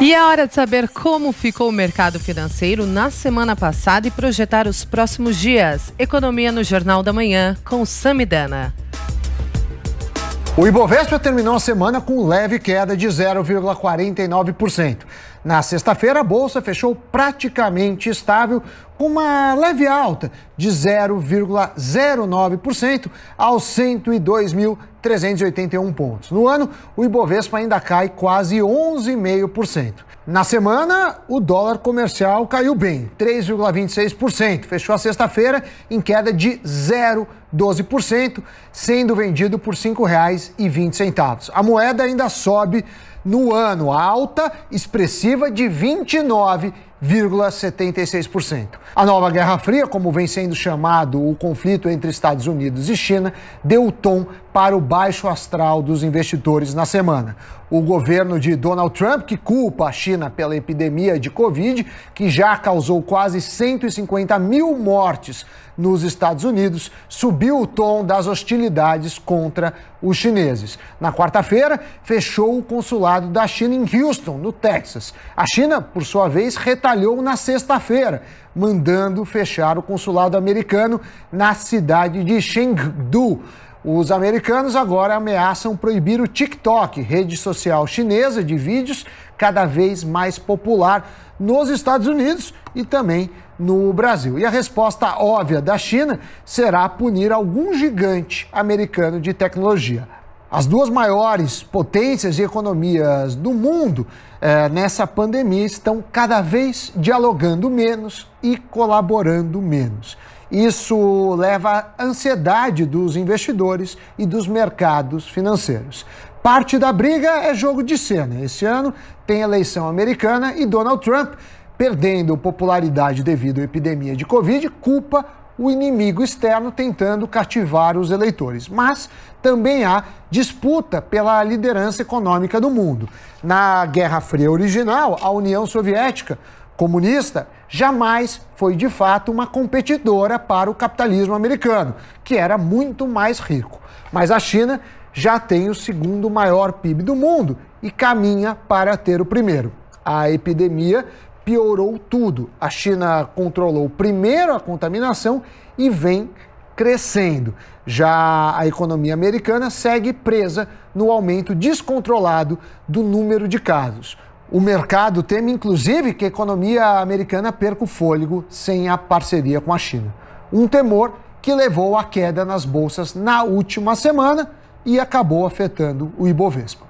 E é hora de saber como ficou o mercado financeiro na semana passada e projetar os próximos dias. Economia no Jornal da Manhã, com Samidana. O Ibovespa terminou a semana com leve queda de 0,49%. Na sexta-feira, a bolsa fechou praticamente estável, com uma leve alta de 0,09% aos 102.381 pontos. No ano, o Ibovespa ainda cai quase 11,5%. Na semana, o dólar comercial caiu bem, 3,26%. Fechou a sexta-feira em queda de 0,12%, sendo vendido por R$ 5,20. A moeda ainda sobe no ano, alta expressiva de 29 0,76%. A nova Guerra Fria, como vem sendo chamado o conflito entre Estados Unidos e China, deu o tom para o baixo astral dos investidores na semana. O governo de Donald Trump, que culpa a China pela epidemia de Covid, que já causou quase 150 mil mortes nos Estados Unidos, subiu o tom das hostilidades contra os chineses. Na quarta-feira, fechou o consulado da China em Houston, no Texas. A China, por sua vez, retornou detalhou na sexta-feira, mandando fechar o consulado americano na cidade de Chengdu. Os americanos agora ameaçam proibir o TikTok, rede social chinesa de vídeos cada vez mais popular nos Estados Unidos e também no Brasil. E a resposta óbvia da China será punir algum gigante americano de tecnologia as duas maiores potências e economias do mundo é, nessa pandemia estão cada vez dialogando menos e colaborando menos. Isso leva à ansiedade dos investidores e dos mercados financeiros. Parte da briga é jogo de cena. Esse ano tem eleição americana e Donald Trump, perdendo popularidade devido à epidemia de Covid, culpa o inimigo externo tentando cativar os eleitores. Mas também há disputa pela liderança econômica do mundo. Na Guerra Fria original, a União Soviética comunista jamais foi de fato uma competidora para o capitalismo americano, que era muito mais rico. Mas a China já tem o segundo maior PIB do mundo e caminha para ter o primeiro. A epidemia piorou tudo. A China controlou primeiro a contaminação e vem crescendo. Já a economia americana segue presa no aumento descontrolado do número de casos. O mercado teme, inclusive, que a economia americana perca o fôlego sem a parceria com a China. Um temor que levou à queda nas bolsas na última semana e acabou afetando o Ibovespa.